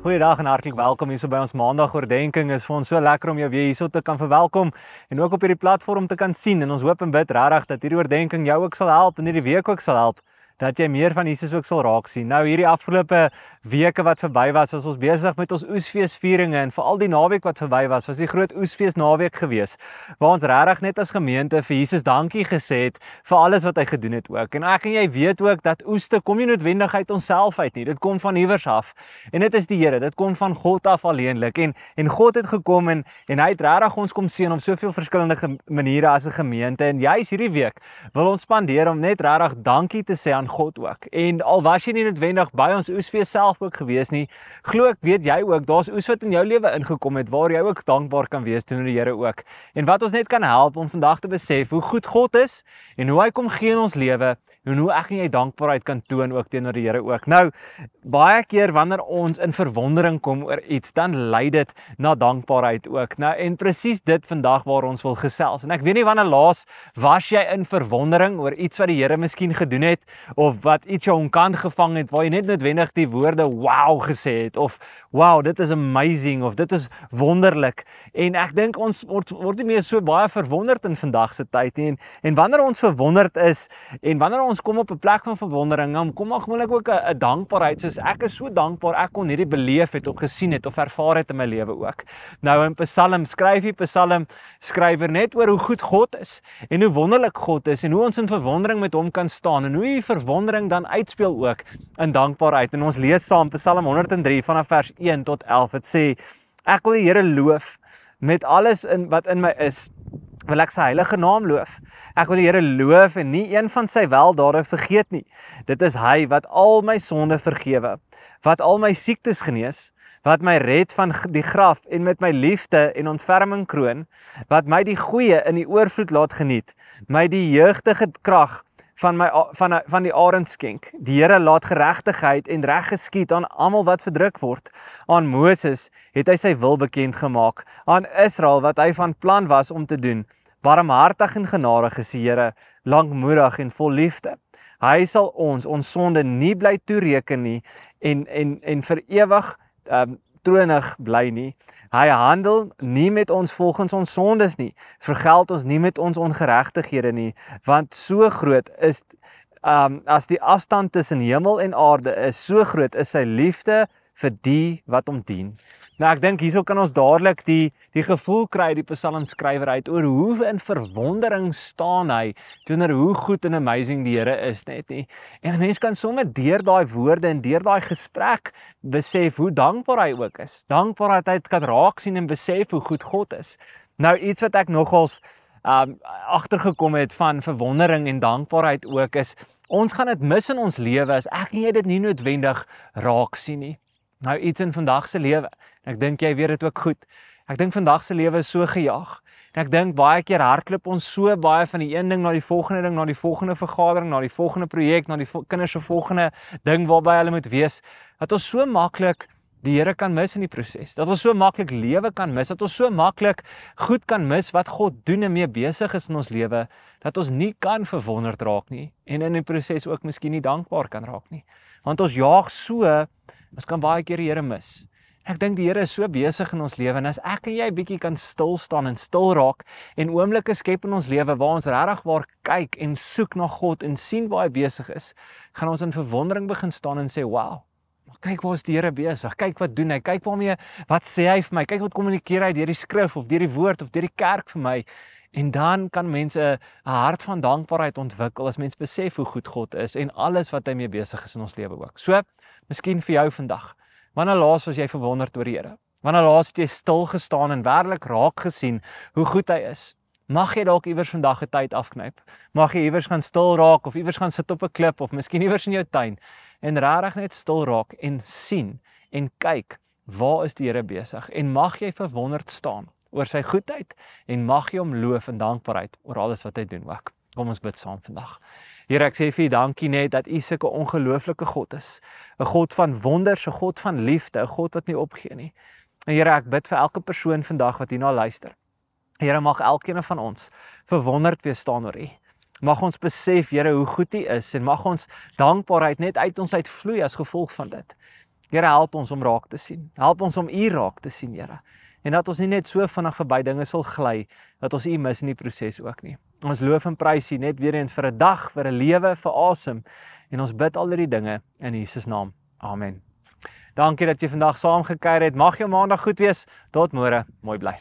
Goeiedag en hartlik welkom hier so by ons Maandag oordeenking. Is vir ons so lekker om jou weer hier so te kan verwelkom en ook op hierdie platform te kan sien. En ons hoop en bid regtig dat hierdie oordeenking jou ook sal help en hierdie week ook sal help dat jy meer van Jesus ook sal raak sien. Nou hierdie afgelope weke wat verby was, was ons besig met ons oesfeesvieringe en veral die naweek wat verby was, was die groot oesfees naweek gewees waar ons regtig net as gemeente vir Jesus dankie gesê het vir alles wat hy gedoen het ook. En ek en jy weet ook dat oeste kom nie noodwendig uit onsself uit nie. Dit kom van iewers af. En dit is die Here. Dit kom van God af alleenlik. En en God het gekom en en hy het regtig ons kom sien op soveel verskillende maniere as 'n gemeente. En jy's hierdie week wil ons spandeer om net regtig dankie te sê aan van God ook. En al was jy nie noodwendig by ons oesfees self ook gewees nie, glo ek weet jy ook daar's oes wat in jou lewe ingekom het waar jy ook dankbaar kan wees teenoor die Here ook. En wat ons net kan help om vandag te besef hoe goed God is en hoe hy kom gee in ons lewe en hoe ek en jy dankbaarheid kan toon ook teenoor die Here ook. Nou baie keer wanneer ons in verwondering kom oor iets, dan lei dit na dankbaarheid ook. Nou en presies dit vandag waar ons wil gesels. En ek weet nie wanneer laas was jy in verwondering oor iets wat die Here miskien gedoen het of wat iets jou onkant gevang het waar jy net noodwendig die woorde wow gesê het of wow dit is amazing of dit is wonderlik en ek dink ons word word nie meer so baie verwonderd in vandag se tyd nie en en wanneer ons verwonderd is en wanneer ons kom op 'n plek van verwondering dan kom maar gewoonlik ook 'n dankbaarheid soos ek is so dankbaar ek kon hierdie beleef het of gesien het of ervaar het in my lewe ook nou in Psalm skryf hy Psalm skrywer net oor hoe goed God is en hoe wonderlik God is en hoe ons in verwondering met hom kan staan en hoe hy verwondering dan uitspeel ook in dankbaarheid. En ons lees saam Psalm 103 vanaf vers 1 tot 11. Dit sê: Ek wil die Here loof met alles in wat in my is. Wil ek sy heilige naam loof. Ek wil die Here loof en nie een van sy weldade vergeet nie. Dit is hy wat al my sonde vergewe, wat al my siektes genees wat my red van die graf en met my liefde en ontferming kroon wat my die goeie in die oorvloed laat geniet my die jeugtige krag van my van van die Arend skenk. Die Here laat geregtigheid en reg geskied aan almal wat verdruk word. Aan Moses het hy sy wil bekend gemaak, aan Israel wat hy van plan was om te doen. Barmhartig en genadig is die Here, lankmoedig en vol liefde. Hy sal ons ons sonde nie bly toereken nie en en en vir ewig ehm um, tronig bly nie. Hy handel nie met ons volgens ons sondes nie. Vergeld ons nie met ons ongeregtighede nie, want so groot is um as die afstand tussen hemel en aarde is, so groot is sy liefde vir die wat hom dien. Nou ek dink hierso kan ons dadelik die die gevoel kry die psalmskrywer uit oor hoe in verwondering staan hy teenoor hoe goed en amazing die Here is net nie. En 'n mens kan sommer deur daai woorde en deur daai gesprek besef hoe dankbaar hy ook is. Dankbaar dat hy dit kan raak sien en besef hoe goed God is. Nou iets wat ek nogals um agtergekom het van verwondering en dankbaarheid ook is Ons gaan dit mis in ons lewe as ek en jy dit nie noodwendig raak sien nie nou iets in vandag se lewe. Ek dink jy weet dit ook goed. Ek dink vandag se lewe is so gejaag. Ek dink baie keer hardloop ons so baie van die een ding na die volgende ding, na die volgende vergadering, na die volgende projek, na die kinders se volgende ding waarby hulle moet wees, dat ons so maklik die Here kan mis in die proses. Dat ons so maklik lewe kan mis, dat ons so maklik goed kan mis wat God doen en mee besig is in ons lewe, dat ons nie kan verwonderd raak nie en in die proses ook miskien nie dankbaar kan raak nie. Want ons jaag so Ons kan baie keer die Here mis. Ek dink die Here is so besig in ons lewe en as ek en jy bietjie kan stil staan en stil raak en oomblikke skep in ons lewe waar ons regtig waar kyk en soek na God en sien waar hy besig is, gaan ons in verwondering begin staan en sê, "Wow, maar kyk waar is die Here besig. Kyk wat doen hy. Kyk waarmee wat sê hy vir my? Kyk wat kommunikeer hy deur die skrif of deur die woord of deur die kerk vir my?" En dan kan mense 'n hart van dankbaarheid ontwikkel as mens besef hoe goed God is en alles wat hy mee besig is in ons lewe ook. So, miskien vir jou vandag. Wanneer laas was jy verwonderd oor die Here? Wanneer laas het jy stil gestaan en werklik raak gesien hoe goed hy is? Mag jy dalk iewers vandag 'n tyd afknyp. Mag jy iewers gaan stil raak of iewers gaan sit op 'n klip of miskien iewers in jou tuin en regtig net stil raak en sien en kyk waar is die Here besig en mag jy verwonderd staan oor sy goedheid en mag jy hom loof en dankbaarheid oor alles wat hy doen ook. Kom ons bid saam vandag. Here, ek sê vir U dankie net dat U sulke ongelooflike God is. 'n God van wonders, 'n God van liefde, 'n God wat nie opgee nie. En Here, ek bid vir elke persoon vandag wat hierna luister. Here, mag elkeen van ons verwonderd wees staan oor U. Mag ons besef, Here, hoe goed U is en mag ons dankbaarheid net uit ons uitvloei as gevolg van dit. Here, help ons om raak te sien. Help ons om U raak te sien, Here. En dat ons nie net so vinnig verby dinge sal gly dat ons U mis in die proses ook nie. Ons loof en prys U net weer eens vir 'n dag, vir 'n lewe, vir asem en ons bid al hierdie dinge in Jesus naam. Amen. Dankie dat jy vandag saamgekyker het. Mag jou maandag goed wees. Tot môre. Mooi bly.